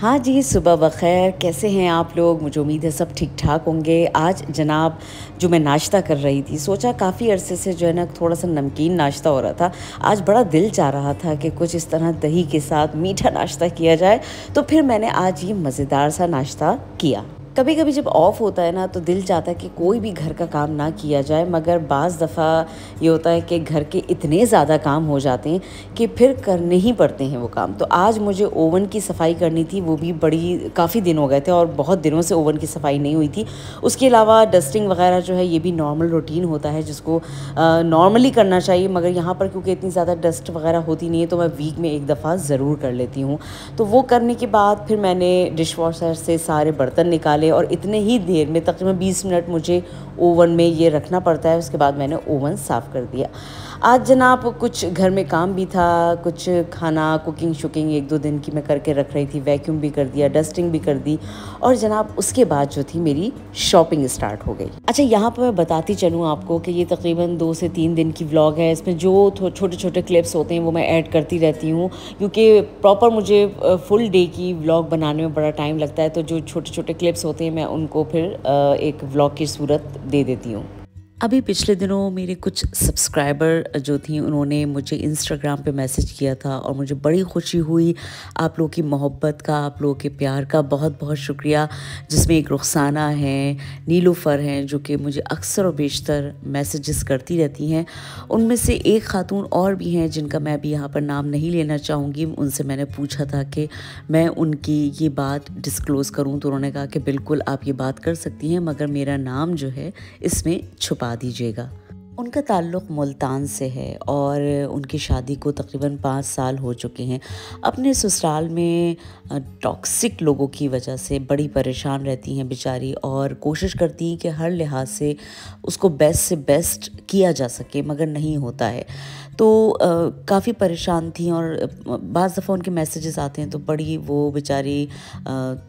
हाँ जी सुबह बखैर कैसे हैं आप लोग मुझे उम्मीद है सब ठीक ठाक होंगे आज जनाब जो मैं नाश्ता कर रही थी सोचा काफ़ी अरसे से जो है ना थोड़ा सा नमकीन नाश्ता हो रहा था आज बड़ा दिल चाह रहा था कि कुछ इस तरह दही के साथ मीठा नाश्ता किया जाए तो फिर मैंने आज ये मज़ेदार सा नाश्ता किया कभी कभी जब ऑफ होता है ना तो दिल चाहता है कि कोई भी घर का काम ना किया जाए मगर बज़ दफ़ा ये होता है कि घर के इतने ज़्यादा काम हो जाते हैं कि फिर करने ही पड़ते हैं वो काम तो आज मुझे ओवन की सफ़ाई करनी थी वो भी बड़ी काफ़ी दिन हो गए थे और बहुत दिनों से ओवन की सफ़ाई नहीं हुई थी उसके अलावा डस्टिंग वगैरह जो है ये भी नॉर्मल रूटीन होता है जिसको नॉर्मली करना चाहिए मगर यहाँ पर क्योंकि इतनी ज़्यादा डस्ट वगैरह होती नहीं है तो मैं वीक में एक दफ़ा ज़रूर कर लेती हूँ तो वो करने के बाद फिर मैंने डिश वॉशर से सारे बर्तन निकाले पे और इतने ही देर में तकरीबन 20 मिनट मुझे ओवन में ये रखना पड़ता है उसके बाद मैंने ओवन साफ़ कर दिया आज जनाब कुछ घर में काम भी था कुछ खाना कुकिंग शुकिंग एक दो दिन की मैं करके रख रही थी वैक्यूम भी कर दिया डस्टिंग भी कर दी और जनाब उसके बाद जो थी मेरी शॉपिंग स्टार्ट हो गई अच्छा यहाँ पर मैं बताती चलूँ आपको कि ये तकरीबन दो से तीन दिन की व्लॉग है इसमें जो छोटे छोटे क्लिप्स होते हैं वो मैं ऐड करती रहती हूँ क्योंकि प्रॉपर मुझे फुल डे की व्लॉग बनाने में बड़ा टाइम लगता है तो जो छोटे छोटे क्लिप्स होते हैं मैं उनको फिर एक व्लॉग की सूरत दे देती हूँ अभी पिछले दिनों मेरे कुछ सब्सक्राइबर जो थी उन्होंने मुझे इंस्टाग्राम पे मैसेज किया था और मुझे बड़ी खुशी हुई आप लोगों की मोहब्बत का आप लोगों के प्यार का बहुत बहुत शुक्रिया जिसमें एक रुखसाना है नीलोफर हैं जो कि मुझे अक्सर और बेशतर मैसेजेस करती रहती हैं उनमें से एक खातून और भी हैं जिनका मैं अभी यहाँ पर नाम नहीं लेना चाहूँगी उनसे मैंने पूछा था कि मैं उनकी ये बात डिस्क्लोज़ करूँ तो उन्होंने कहा कि बिल्कुल आप ये बात कर सकती हैं मगर मेरा नाम जो है इसमें छुपा पा दीजिएगा उनका ताल्लुक़ मुल्तान से है और उनकी शादी को तकरीबन पाँच साल हो चुके हैं अपने ससुराल में टॉक्सिक लोगों की वजह से बड़ी परेशान रहती हैं बेचारी और कोशिश करती हैं कि हर लिहाज से उसको बेस्ट से बेस्ट किया जा सके मगर नहीं होता है तो काफ़ी परेशान थी और बज़ दफ़ा उनके मैसेजेस आते हैं तो बड़ी वो बेचारी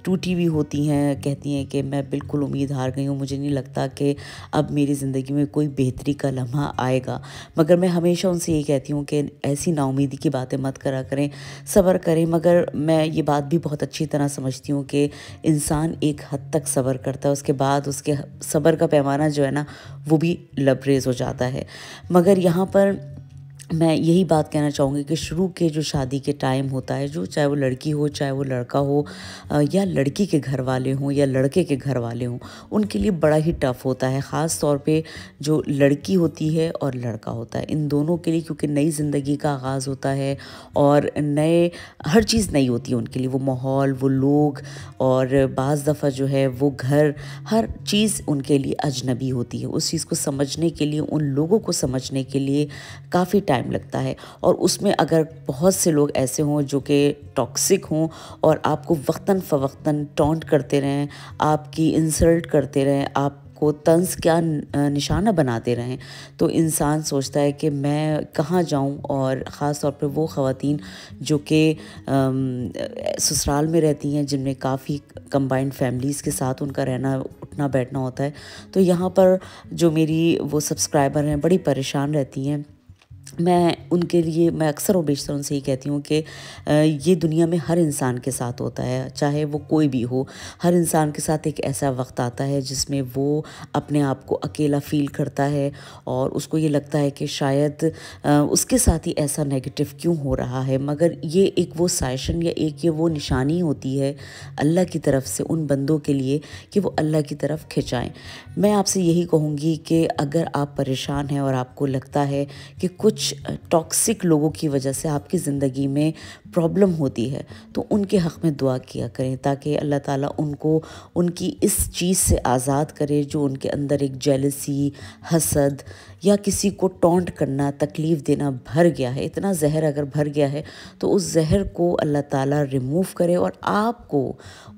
टूटी हुई होती हैं कहती हैं कि मैं बिल्कुल उम्मीद हार गई हूँ मुझे नहीं लगता कि अब मेरी ज़िंदगी में कोई बेहतरी का लम्हा आएगा मगर मैं हमेशा उनसे ये कहती हूँ कि ऐसी नाउमीदी की बातें मत करा करें सब्र करें मगर मैं ये बात भी बहुत अच्छी तरह समझती हूँ कि इंसान एक हद तक सब्र करता है उसके बाद उसके सब्र का पैमाना जो है ना वो भी लबरेज हो जाता है मगर यहाँ पर मैं यही बात कहना चाहूँगी कि शुरू के जो शादी के टाइम होता है जो चाहे वो लड़की हो चाहे वो लड़का हो या लड़की के घर वाले हों या लड़के के घर वाले हों उनके लिए बड़ा ही टफ़ होता है ख़ास तौर पे जो लड़की होती है और लड़का होता है इन दोनों के लिए क्योंकि नई ज़िंदगी का आगाज़ होता है और नए हर चीज़ नई होती है उनके लिए वो माहौल वो लोग और बज़ दफ़ा जो है वो घर हर चीज़ उनके लिए अजनबी होती है उस चीज़ को समझने के लिए उन लोगों को समझने के लिए काफ़ी टाइम टाइम लगता है और उसमें अगर बहुत से लोग ऐसे हों जो कि टॉक्सिक हों और आपको वक्ता फ़वक्ता टॉन्ट करते रहें आपकी इंसल्ट करते रहें आप को तंज क्या निशाना बनाते रहें तो इंसान सोचता है कि मैं कहाँ जाऊँ और ख़ास तौर पर वो ख़वान जो कि ससुराल में रहती हैं जिनमें काफ़ी कंबाइंड फैमिलीज़ के साथ उनका रहना उठना बैठना होता है तो यहाँ पर जो मेरी वो सब्सक्राइबर हैं बड़ी परेशान रहती हैं मैं उनके लिए मैं अक्सर और बेशतर उनसे ही कहती हूँ कि ये दुनिया में हर इंसान के साथ होता है चाहे वो कोई भी हो हर इंसान के साथ एक ऐसा वक्त आता है जिसमें वो अपने आप को अकेला फील करता है और उसको ये लगता है कि शायद उसके साथ ही ऐसा नेगेटिव क्यों हो रहा है मगर ये एक वो साइशन या एक ये वो निशानी होती है अल्लाह की तरफ से उन बंदों के लिए कि वो अल्लाह की तरफ खिंचाएँ मैं आपसे यही कहूँगी कि अगर आप परेशान हैं और आपको लगता है कि कुछ कुछ टॉक्सिक लोगों की वजह से आपकी ज़िंदगी में प्रॉब्लम होती है तो उनके हक़ में दुआ किया करें ताकि अल्लाह ताला उनको उनकी इस चीज़ से आज़ाद करे जो उनके अंदर एक जेलसी हसद या किसी को टोंट करना तकलीफ़ देना भर गया है इतना जहर अगर भर गया है तो उस जहर को अल्लाह ताला रिमूव करे और आपको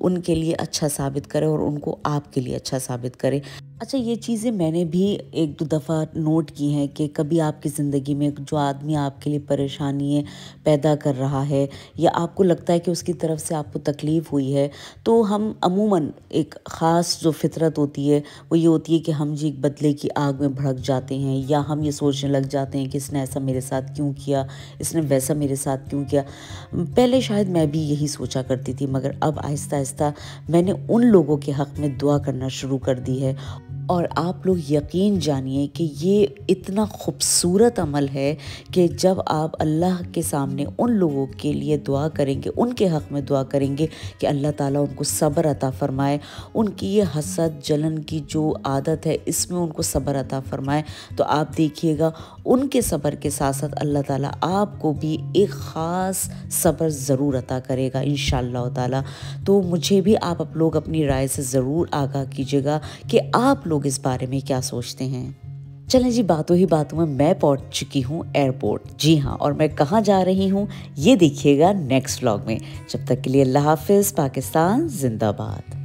उनके लिए अच्छा साबित करे और उनको आपके लिए अच्छा साबित करे अच्छा ये चीज़ें मैंने भी एक दो दफ़ा नोट की हैं कि कभी आपकी ज़िंदगी में जो आदमी आपके लिए परेशानी पैदा कर रहा है है या आपको लगता है कि उसकी तरफ से आपको तकलीफ़ हुई है तो हम अमूमन एक ख़ास जो फितरत होती है वो ये होती है कि हम जी बदले की आग में भड़क जाते हैं या हम ये सोचने लग जाते हैं कि इसने ऐसा मेरे साथ क्यों किया इसने वैसा मेरे साथ क्यों किया पहले शायद मैं भी यही सोचा करती थी मगर अब आहिस्ता आहिस्ता मैंने उन लोगों के हक़ में दुआ करना शुरू कर दी है और आप लोग यकीन जानिए कि ये इतना खूबसूरत अमल है कि जब आप अल्लाह के सामने उन लोगों के लिए दुआ करेंगे उनके हक़ में दुआ करेंगे कि अल्लाह ताला उनको सब्र अता फ़रमाए उनकी ये हसद जलन की जो आदत है इसमें उनको सब्र अता फ़रमाए तो आप देखिएगा उनके सब्र के साथ साथ अल्लाह ताला आपको भी एक ख़ास सब्र ज़रूर अता करेगा इन ताला तो मुझे भी आप लोग अपनी राय से ज़रूर आगाह कीजिएगा कि आप लोग इस बारे में क्या सोचते हैं चलें जी बातों ही बातों में मैं पहुंच चुकी हूँ एयरपोर्ट जी हाँ और मैं कहां जा रही हूँ ये देखिएगा नेक्स्ट व्लॉग में जब तक के लिए अल्लाह हाफिज़ पाकिस्तान जिंदाबाद